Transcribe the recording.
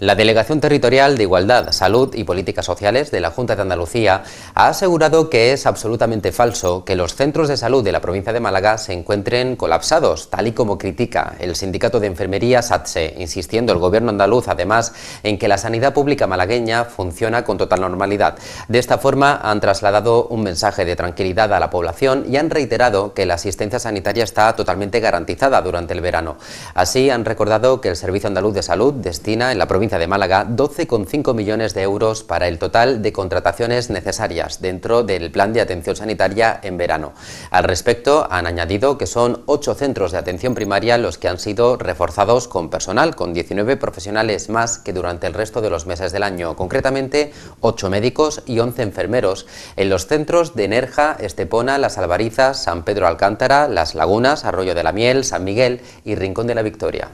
La Delegación Territorial de Igualdad, Salud y Políticas Sociales de la Junta de Andalucía ha asegurado que es absolutamente falso que los centros de salud de la provincia de Málaga se encuentren colapsados, tal y como critica el sindicato de enfermería SATSE, insistiendo el gobierno andaluz además en que la sanidad pública malagueña funciona con total normalidad. De esta forma han trasladado un mensaje de tranquilidad a la población y han reiterado que la asistencia sanitaria está totalmente garantizada durante el verano. Así han recordado que el Servicio Andaluz de Salud destina en la provincia de Málaga 12,5 millones de euros para el total de contrataciones necesarias dentro del plan de atención sanitaria en verano. Al respecto, han añadido que son ocho centros de atención primaria los que han sido reforzados con personal, con 19 profesionales más que durante el resto de los meses del año, concretamente ocho médicos y 11 enfermeros en los centros de Nerja, Estepona, Las Albarizas, San Pedro Alcántara, Las Lagunas, Arroyo de la Miel, San Miguel y Rincón de la Victoria.